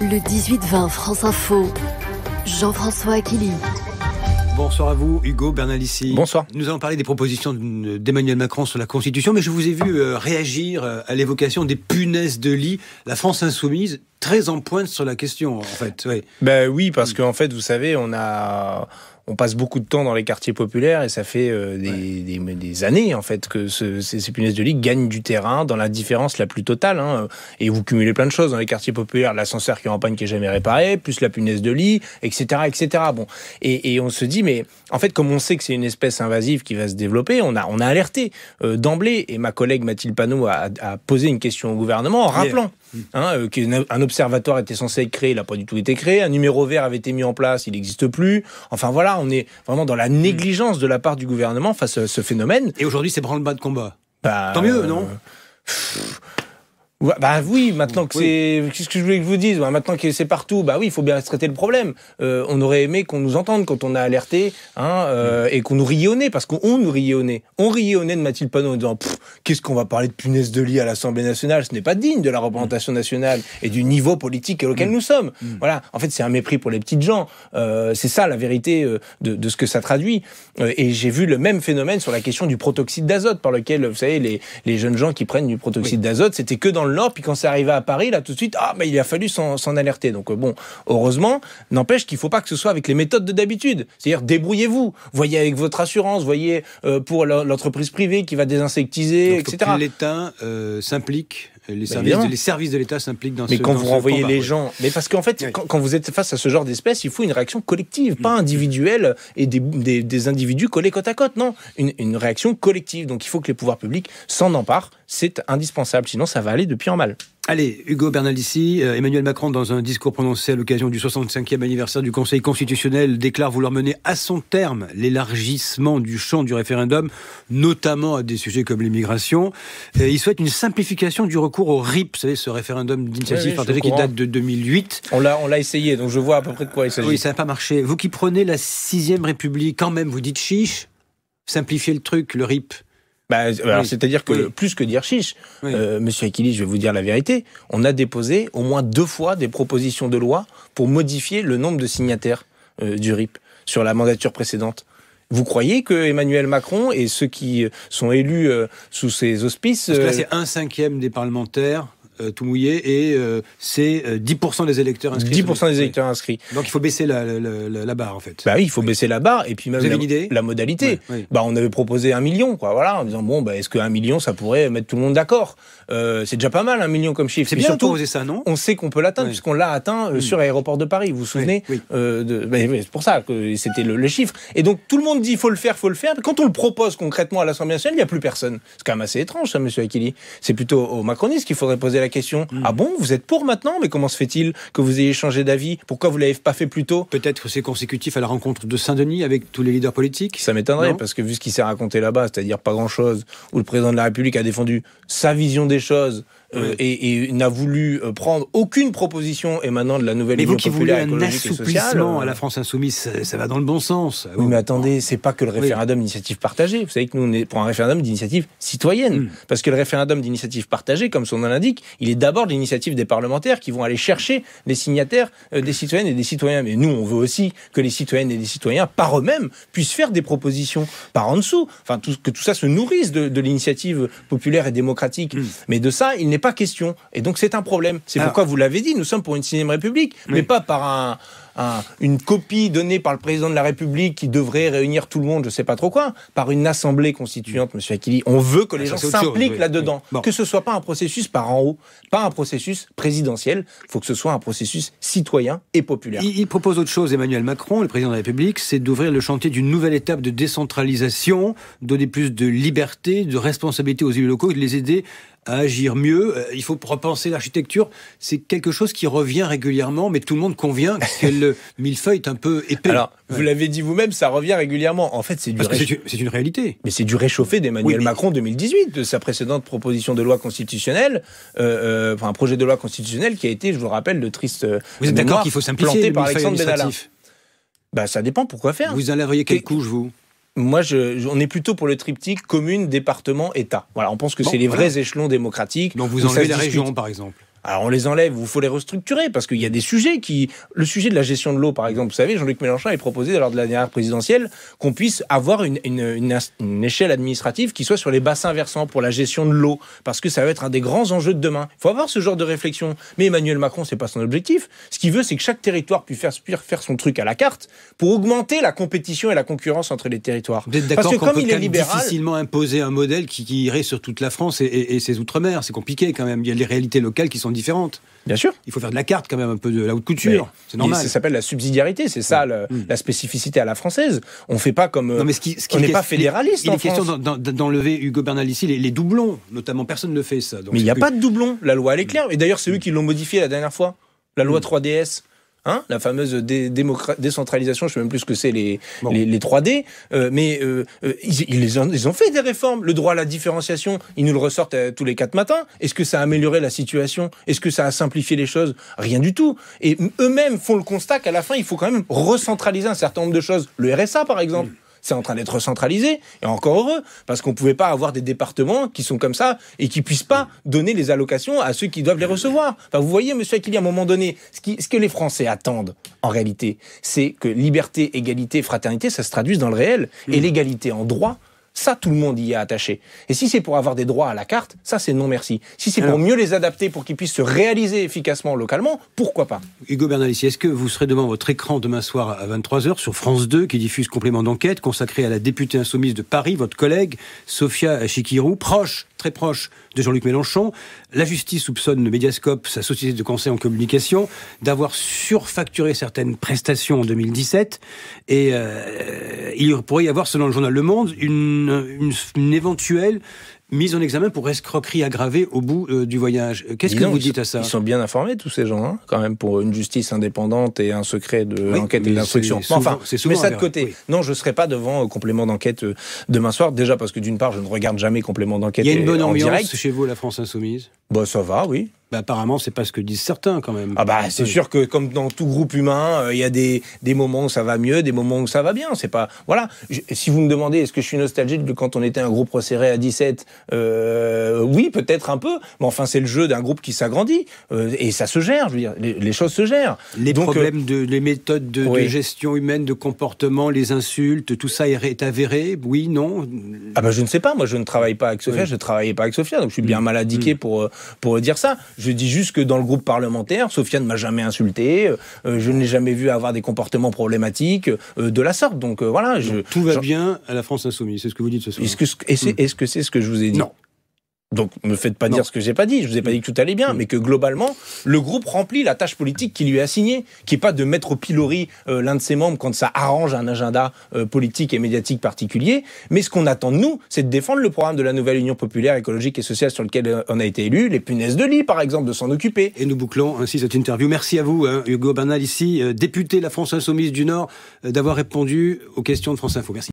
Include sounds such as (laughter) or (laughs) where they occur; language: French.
Le 18-20 France Info, Jean-François Aquili. Bonsoir à vous, Hugo Bernalici. Bonsoir. Nous allons parler des propositions d'Emmanuel Macron sur la Constitution, mais je vous ai vu euh, réagir euh, à l'évocation des punaises de lit. La France insoumise, très en pointe sur la question, en fait. Ben oui, parce qu'en fait, vous savez, on a, on passe beaucoup de temps dans les quartiers populaires et ça fait euh, des, années en fait que ce, ces, punaises de lit gagnent du terrain dans la différence la plus totale. Hein. Et vous cumulez plein de choses dans les quartiers populaires, l'ascenseur qui est en panne qui est jamais réparé, plus la punaise de lit, etc., etc. Bon, et, on se dit mais en fait comme on sait que c'est une espèce invasive qui va se développer, on a on a alerté euh, d'emblée et ma collègue Mathilde Panot a, a, posé une question au gouvernement en rappelant Hein, euh, un observatoire était censé être créé, il n'a pas du tout été créé, un numéro vert avait été mis en place, il n'existe plus. Enfin voilà, on est vraiment dans la hmm. négligence de la part du gouvernement face à ce phénomène. Et aujourd'hui, c'est branle-bas de combat. Bah, Tant mieux, euh, non bah oui, maintenant que c'est, qu'est-ce que je voulais que je vous dise bah, Maintenant que c'est partout, bah oui, il faut bien traiter le problème. Euh, on aurait aimé qu'on nous entende quand on a alerté, hein, euh, et qu'on nous riait parce qu'on nous riait On riait de Mathilde Panot en disant, qu'est-ce qu'on va parler de punaise de lit à l'Assemblée nationale Ce n'est pas digne de la représentation nationale et du niveau politique auquel mm. nous sommes. Mm. Voilà. En fait, c'est un mépris pour les petites gens. Euh, c'est ça la vérité de, ce que ça traduit. et j'ai vu le même phénomène sur la question du protoxyde d'azote, par lequel, vous savez, les, jeunes gens qui prennent du protoxyde d'azote, c'était que dans le Nord, puis quand c'est arrivé à Paris, là, tout de suite, ah, mais il a fallu s'en alerter. Donc, euh, bon, heureusement, n'empêche qu'il ne faut pas que ce soit avec les méthodes de d'habitude. C'est-à-dire, débrouillez-vous. Voyez avec votre assurance, voyez euh, pour l'entreprise privée qui va désinsectiser, etc. L'État euh, s'implique euh, bah, les, services, de, l'État s'impliquent dans mais ce Mais quand vous renvoyez les gens, mais parce qu'en fait, quand, vous êtes face à ce genre d'espèce, il faut une réaction collective, pas mm. individuelle et des, individus collés côte à côte. Non, une, une, réaction collective. Donc il faut que les pouvoirs publics s'en emparent. C'est indispensable, sinon ça va aller de pire en mal. Allez, Hugo Bernalici, ici. Euh, Emmanuel Macron, dans un discours prononcé à l'occasion du 65e anniversaire du Conseil constitutionnel, déclare vouloir mener à son terme l'élargissement du champ du référendum, notamment à des sujets comme l'immigration. Euh, il souhaite une simplification du recours au RIP, vous savez, ce référendum d'initiative partagée qui date de 2008. On l'a, on l'a essayé, donc je vois à peu près de quoi il s'agit. Oui, ça n'a pas marché. Vous qui prenez la 6 République, quand même, vous dites chiche, simplifiez le truc, le RIP. Bah, c'est-à-dire que plus que dire chiche, euh, Monsieur Akili, je vais vous dire la vérité, on a déposé au moins deux fois des propositions de loi pour modifier le nombre de signataires euh, du RIP sur la mandature précédente. Vous croyez que Emmanuel Macron et ceux qui euh, sont élus sous ses auspices... Parce que là, c'est un cinquième des parlementaires euh, tout mouillé et euh, c'est 10% euh, des électeurs inscrits. 10% des électeurs inscrits. Donc il faut baisser la, la, barre en fait. Bah oui, il faut baisser la barre et puis même la, modalité. Bah on avait proposé un million quoi, voilà, en disant bon bah est-ce que un million ça pourrait mettre tout le monde d'accord C'est déjà pas mal un million comme chiffre. C'est bien surtout, ça non On sait qu'on peut l'atteindre puisqu'on l'a atteint hmm. sur l'aéroport de Paris. Vous vous souvenez de... C'est pour ça que c'était le, chiffre. Et donc tout le monde dit faut le faire, faut le faire. quand on le propose concrètement à l'Assemblée nationale, il n'y a plus personne. C'est quand même assez étrange ça, Monsieur Akili. C'est plutôt aux macronistes qu'il faudrait poser la question mm. Ah bon, vous êtes pour maintenant Mais comment se fait-il que vous ayez changé d'avis Pourquoi vous ne l'avez pas fait plus tôt Peut-être que c'est consécutif à la rencontre de Saint-Denis avec tous les leaders politiques Ça m'étonnerait, parce que vu ce qui s'est raconté là-bas, c'est-à-dire pas grand-chose, où le président de la République a défendu sa vision des choses euh, et, et n'a voulu euh, prendre aucune proposition émanant de la nouvelle mais vous qui voulez un assouplissement à la euh, France insoumise, ça, va dans le bon sens. Oui, mais attendez, c'est pas que le référendum d'initiative partagée. Vous savez que nous on est pour un référendum d'initiative citoyenne, hmm. parce que le référendum d'initiative partagée, comme son nom l'indique, il est d'abord l'initiative des parlementaires qui vont aller chercher les signataires des citoyennes et des citoyens. Mais nous, on veut aussi que les citoyennes et les citoyens, par eux-mêmes, puissent faire des propositions par en dessous. Enfin, tout, que tout ça se nourrisse de, de l'initiative populaire et démocratique. Hmm. Mais de ça, il n'est pas question. Et donc c'est un problème. C'est pourquoi vous l'avez dit, nous sommes pour une sixième république, mais pas par un, une copie donnée par le président de la République qui devrait réunir tout le monde, je ne sais pas trop quoi, par une assemblée constituante, Monsieur Akili. On veut que ah, les gens s'impliquent là-dedans, que ce soit pas un processus par en haut, pas un processus présidentiel. Il faut que ce soit un processus citoyen et populaire. Il, il propose autre chose, Emmanuel Macron, le président de la République, c'est d'ouvrir le chantier d'une nouvelle étape de décentralisation, donner plus de liberté, de responsabilité aux élus locaux, et de les aider à agir mieux. Euh, il faut repenser l'architecture. C'est quelque chose qui revient régulièrement, mais tout le monde convient que le (laughs) millefeuille est un peu épais. Alors, vous l'avez dit vous-même, ça revient régulièrement. En fait, c'est du une réalité. Mais c'est du réchauffé d'Emmanuel Macron 2018, de sa précédente proposition de loi constitutionnelle, euh, euh, enfin un projet de loi constitutionnelle qui a été, je vous le rappelle, le triste. Vous êtes d'accord qu'il faut simplifier le par Bah, ça dépend pourquoi faire. Vous allez quel couche, vous moi, je, on est plutôt pour le triptyque commune, département, État. Voilà, on pense que c'est les vrais échelons démocratiques. Donc vous enlevez la région, par exemple. Alors on les enlève, il faut les restructurer parce qu'il y a des sujets qui, le sujet de la gestion de l'eau par exemple, vous savez, Jean-Luc Mélenchon avait proposé lors de la dernière présidentielle qu'on puisse avoir une, échelle administrative qui soit sur les bassins versants pour la gestion de l'eau parce que ça va être un des grands enjeux de demain. Il faut avoir ce genre de réflexion. Mais Emmanuel Macron, c'est pas son objectif. Ce qu'il veut, c'est que chaque territoire puisse faire, son truc à la carte pour augmenter la compétition et la concurrence entre les territoires. Vous êtes d'accord qu'on il est libéral, difficilement imposer un modèle qui, irait sur toute la France et, ses outre-mer. C'est compliqué quand même. Il y a les réalités locales qui sont différente. Bien sûr. Il faut faire de la carte quand même, un peu de la haute couture. C'est normal. Ça s'appelle la subsidiarité, c'est ça mm. la spécificité à la française. On ne fait pas comme. Non, mais ce qui, ce euh, qui on n'est pas fédéraliste. Il est question d'enlever Hugo Bernal les, les, doublons, notamment. Personne ne fait ça. mais il n'y a pas de doublons. La loi elle est claire. Et d'ailleurs c'est eux qui l'ont modifiée la dernière fois. La loi mm. 3DS. Hein la fameuse décentralisation, je sais même plus ce que c'est les, 3D, euh, mais euh, euh, ils, ont, fait des réformes. Le droit à la différenciation, ils nous le ressortent tous les quatre matins. Est-ce que ça a amélioré la situation Est-ce que ça a simplifié les choses Rien du tout. Et eux-mêmes font le constat qu'à la fin, il faut quand même recentraliser un certain nombre de choses. Le RSA, par exemple c'est en train d'être centralisé. Et encore heureux, parce qu'on ne pouvait pas avoir des départements qui sont comme ça et qui ne puissent pas donner les allocations à ceux qui doivent les recevoir. vous voyez, monsieur y à un moment donné, ce, ce que les Français attendent, en réalité, c'est que liberté, égalité, fraternité, ça se traduise dans le réel. Et mm. l'égalité en droit, ça, tout le monde y est attaché. Et si c'est pour avoir des droits à la carte, ça, c'est non merci. Si c'est pour mieux les adapter pour qu'ils puissent se réaliser efficacement localement, pourquoi pas Hugo Bernalici, est-ce que vous serez devant votre écran demain soir à 23h sur France 2 qui diffuse complément d'enquête consacré à la députée insoumise de Paris, votre collègue Sophia Chikirou, proche très proche de Jean-Luc Mélenchon. La justice soupçonne le Mediascope, sa société de conseil en communication, d'avoir surfacturé certaines prestations en 2017. Et euh, il pourrait y avoir, selon le journal Le Monde, une éventuelle mise en examen pour escroquerie aggravée au bout euh, du voyage. Euh, qu'est-ce que vous dites à ça Ils sont bien informés, tous ces gens, hein, quand même, pour une justice indépendante et un secret de et d'instruction. Enfin, mais ça de côté. Non, je ne serai pas devant euh, complément d'enquête demain soir, déjà parce que d'une part, je ne regarde jamais complément d'enquête en Il y a une bonne chez vous, la France Insoumise bah ça va, oui. Bah, apparemment, c'est pas ce que disent certains quand même. Ah bah c'est sûr que comme dans tout groupe humain, euh, il y a des, moments où ça va mieux, des moments où ça va bien. C'est pas voilà. si vous me demandez est-ce que je suis nostalgique de quand on était un groupe resserré à 17, euh, oui peut-être un peu, mais enfin c'est le jeu d'un groupe qui s'agrandit euh, et ça se gère. Je veux dire, les, choses se gèrent. Les euh, problèmes de les méthodes de, gestion humaine, de comportement, les insultes, tout ça est avéré. Oui, non. Ah bah je ne sais pas. Moi je ne travaille pas avec Sophia, je travaillais pas avec Sophia, donc je suis bien mm. maladiqué mm. pour pour dire ça. Je dis juste que dans le groupe parlementaire, Sofiane ne m'a jamais insulté, euh, je ne l'ai jamais vu avoir des comportements problématiques euh, de la sorte. Donc euh, voilà. Je, tout va bien à la France insoumise, c'est ce que vous dites ce soir. Est-ce que c'est -ce, hmm. est -ce, que c'est ce que je vous ai dit Non. Donc, me faites pas dire ce que j'ai pas dit. Je vous ai pas dit que tout allait bien, mm. mais que globalement, le groupe remplit la tâche politique qui lui est assignée, qui est pas de mettre au pilori euh, l'un de ses membres quand ça arrange un agenda euh, politique et médiatique particulier. Mais ce qu'on attend de nous, c'est de défendre le programme de la nouvelle Union populaire, écologique et sociale sur lequel euh, on a été élu, les punaises de lit, par exemple, de s'en occuper. Et nous bouclons ainsi cette interview. Merci à vous, hein, Hugo Bernal, ici, député de la France Insoumise du Nord, d'avoir répondu aux questions de France Info. Merci.